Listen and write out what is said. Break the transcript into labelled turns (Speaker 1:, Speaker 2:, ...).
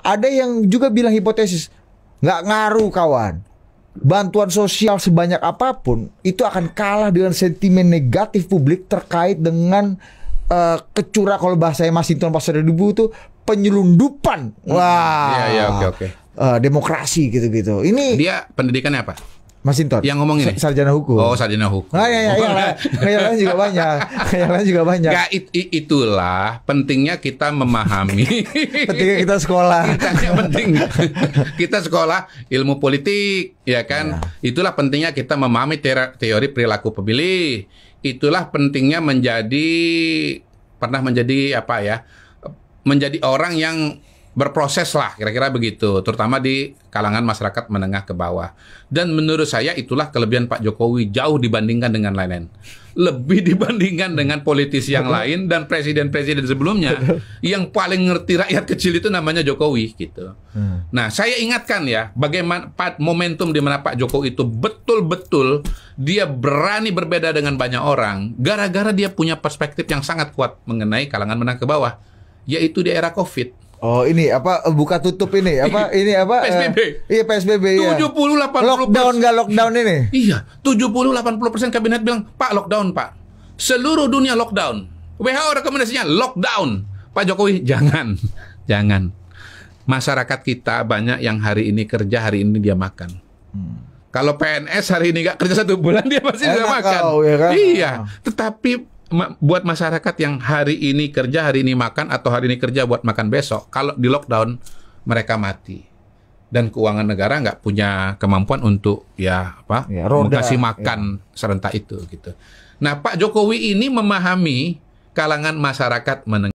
Speaker 1: Ada yang juga bilang hipotesis, nggak ngaruh kawan. Bantuan sosial sebanyak apapun itu akan kalah dengan sentimen negatif publik terkait dengan uh, kecura kalau bahasa Masinton pas debu itu penyelundupan. Hmm. Iya, Wah. Iya, iya, oke, okay, Okay. Uh, eh, demokrasi gitu-gitu. Ini dia pendidikannya apa? Masinton. Yang ngomong ini. Sarjana hukum. Oh,
Speaker 2: sarjana hukum. Ah, iya iya iya. Yang lain
Speaker 1: juga banyak. Yang lain juga banyak. Gak,
Speaker 2: it, itulah pentingnya kita memahami. pentingnya
Speaker 1: kita sekolah. Kitanya penting.
Speaker 2: kita sekolah ilmu politik, ya kan? Ya. Itulah pentingnya kita memahami teori perilaku pemilih. Itulah pentingnya menjadi pernah menjadi apa ya? Menjadi orang yang berproses lah kira-kira begitu terutama di kalangan masyarakat menengah ke bawah dan menurut saya itulah kelebihan Pak Jokowi jauh dibandingkan dengan lain-lain lebih dibandingkan dengan politisi yang lain dan presiden-presiden sebelumnya yang paling ngerti rakyat kecil itu namanya Jokowi gitu hmm. nah saya ingatkan ya bagaimana momentum di mana Pak Jokowi itu betul-betul dia berani berbeda dengan banyak orang gara-gara dia punya perspektif yang sangat kuat mengenai kalangan menengah ke bawah yaitu di era Covid
Speaker 1: Oh ini apa buka tutup ini apa iya. ini apa eh, PSBB. Uh, iya PSBB iya. Tujuh puluh puluh lockdown nggak
Speaker 2: lockdown ini? Iya, tujuh puluh delapan puluh persen kabinet bilang, "Pak, lockdown, Pak." Seluruh dunia lockdown. WHO rekomendasinya lockdown. Pak Jokowi, jangan. jangan. Masyarakat kita banyak yang hari ini kerja, hari ini dia makan. Hmm. Kalau PNS hari ini nggak kerja satu bulan dia pasti bisa makan. Kau, ya kan? Iya, ah. tetapi ma buat masyarakat yang hari ini kerja, hari ini makan atau hari ini kerja buat makan besok, kalau di lockdown mereka mati dan keuangan negara nggak punya kemampuan untuk ya apa ya, mengasih ya. makan ya. serentak itu gitu. Nah Pak Jokowi ini memahami kalangan masyarakat menengah.